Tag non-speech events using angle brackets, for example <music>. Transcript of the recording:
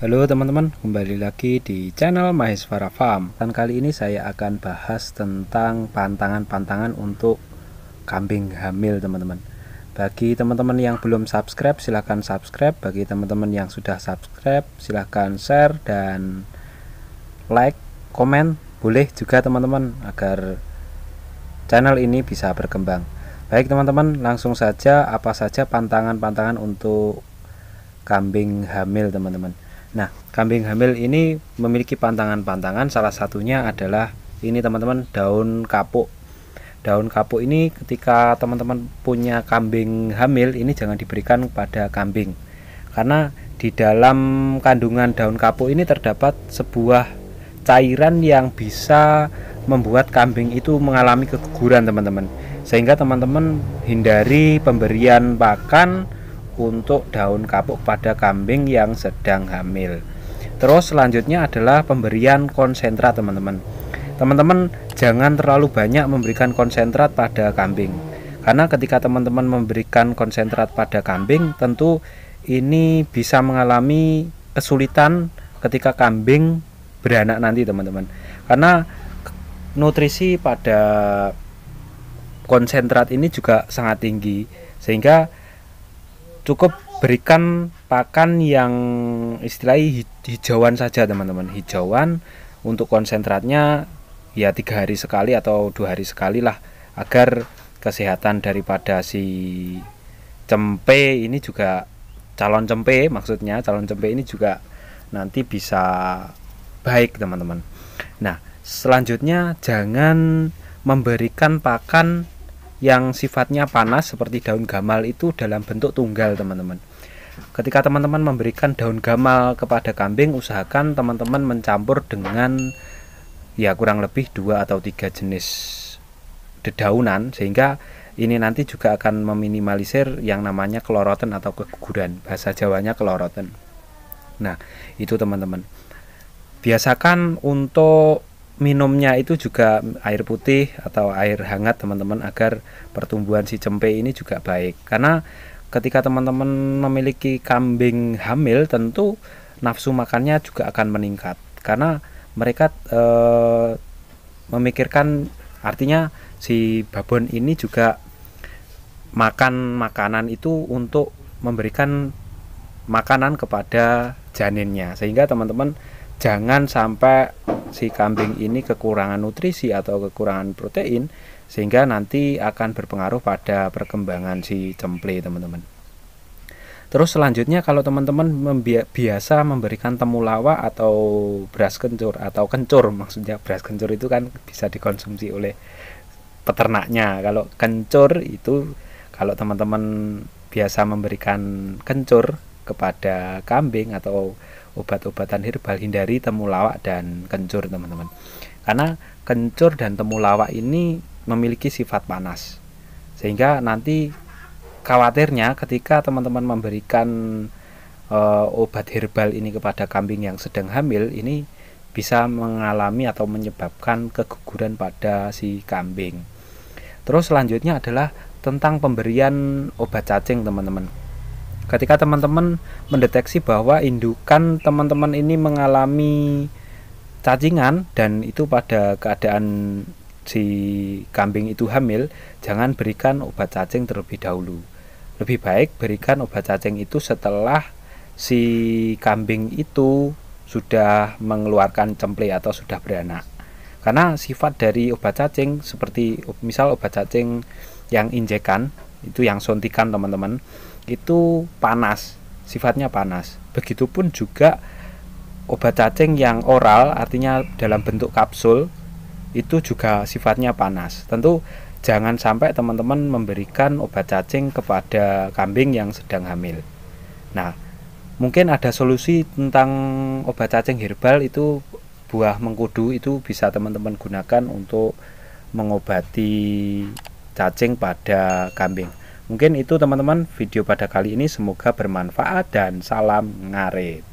Halo teman-teman, kembali lagi di channel Maheswara Farm. Dan kali ini saya akan bahas tentang pantangan-pantangan untuk kambing hamil, teman-teman. Bagi teman-teman yang belum subscribe, silahkan subscribe. Bagi teman-teman yang sudah subscribe, silahkan share dan like, komen. Boleh juga teman-teman agar channel ini bisa berkembang. Baik teman-teman, langsung saja apa saja pantangan-pantangan untuk kambing hamil, teman-teman Nah, kambing hamil ini memiliki pantangan-pantangan salah satunya adalah ini teman-teman daun kapuk. Daun kapuk ini ketika teman-teman punya kambing hamil ini jangan diberikan pada kambing. Karena di dalam kandungan daun kapuk ini terdapat sebuah cairan yang bisa membuat kambing itu mengalami keguguran teman-teman sehingga teman-teman hindari pemberian pakan untuk daun kapuk pada kambing yang sedang hamil. Terus selanjutnya adalah pemberian konsentrat teman-teman. Teman-teman jangan terlalu banyak memberikan konsentrat pada kambing. Karena ketika teman-teman memberikan konsentrat pada kambing, tentu ini bisa mengalami kesulitan ketika kambing beranak nanti teman-teman. Karena nutrisi pada konsentrat ini juga sangat tinggi sehingga cukup berikan pakan yang istilahnya hijauan saja teman-teman hijauan untuk konsentratnya ya tiga hari sekali atau dua hari sekali lah agar kesehatan daripada si cempe ini juga calon cempe maksudnya calon cempe ini juga nanti bisa baik teman-teman nah selanjutnya jangan memberikan pakan yang sifatnya panas seperti daun gamal itu dalam bentuk tunggal teman-teman ketika teman-teman memberikan daun gamal kepada kambing usahakan teman-teman mencampur dengan ya kurang lebih dua atau tiga jenis dedaunan sehingga ini nanti juga akan meminimalisir yang namanya keloroten atau keguguran bahasa Jawanya keloroten nah itu teman-teman biasakan untuk minumnya itu juga air putih atau air hangat teman-teman agar pertumbuhan si cempe ini juga baik karena ketika teman-teman memiliki kambing hamil tentu nafsu makannya juga akan meningkat karena mereka e, memikirkan artinya si babon ini juga makan makanan itu untuk memberikan makanan kepada janinnya sehingga teman-teman jangan sampai si kambing ini kekurangan nutrisi atau kekurangan protein sehingga nanti akan berpengaruh pada perkembangan si cemple teman-teman. Terus selanjutnya kalau teman-teman biasa memberikan temulawak atau beras kencur atau kencur <laughs> maksudnya beras kencur itu kan bisa dikonsumsi oleh peternaknya. Kalau kencur itu kalau teman-teman biasa memberikan kencur kepada kambing atau obat-obatan herbal hindari temulawak dan kencur teman-teman karena kencur dan temulawak ini memiliki sifat panas sehingga nanti khawatirnya ketika teman-teman memberikan e, obat herbal ini kepada kambing yang sedang hamil ini bisa mengalami atau menyebabkan keguguran pada si kambing terus selanjutnya adalah tentang pemberian obat cacing teman-teman ketika teman-teman mendeteksi bahwa indukan teman-teman ini mengalami cacingan dan itu pada keadaan si kambing itu hamil jangan berikan obat cacing terlebih dahulu lebih baik berikan obat cacing itu setelah si kambing itu sudah mengeluarkan cemple atau sudah beranak karena sifat dari obat cacing seperti misal obat cacing yang injekan itu yang suntikan teman-teman itu panas, sifatnya panas. Begitupun juga obat cacing yang oral artinya dalam bentuk kapsul itu juga sifatnya panas. Tentu jangan sampai teman-teman memberikan obat cacing kepada kambing yang sedang hamil. Nah, mungkin ada solusi tentang obat cacing herbal itu buah mengkudu itu bisa teman-teman gunakan untuk mengobati cacing pada kambing. Mungkin itu teman-teman video pada kali ini semoga bermanfaat dan salam ngarit.